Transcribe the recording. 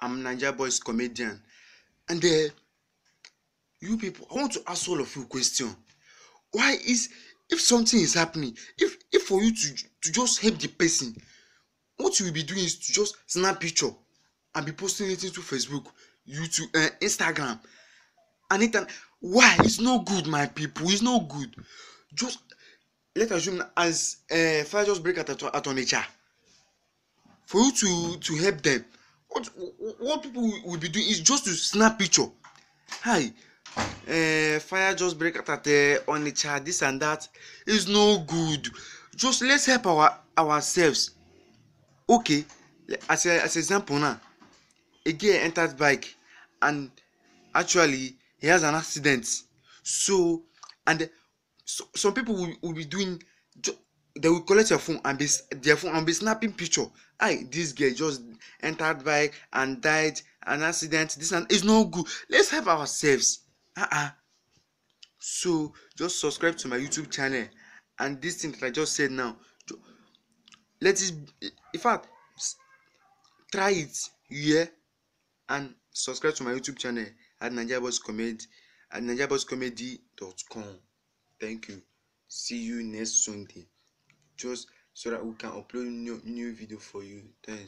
I'm Niger Boys comedian. And uh, you people, I want to ask all of you a question. Why is if something is happening, if if for you to to just help the person, what you will be doing is to just snap picture and be posting it into Facebook, YouTube, uh, Instagram, and it. Why? It's no good, my people. It's no good. Just let's assume as uh, fire just break at at, at nature. For you to to help them, what what people will be doing is just to snap picture hi uh, fire just break out at eh, on the onitsha this and that is no good just let's help our ourselves okay as a as example now a guy entered bike and actually he has an accident so and so, some people will, will be doing ju they will collect your phone and be their phone and be snapping picture hi this girl just entered bike and died an accident this and it's no good let's help ourselves uh-uh. so just subscribe to my youtube channel and this thing that i just said now let it in fact try it yeah and subscribe to my youtube channel at nigeriabosscomedy at nigeriabosscomedy.com thank you see you next sunday Just so that we can upload new, new video for you. Thanks.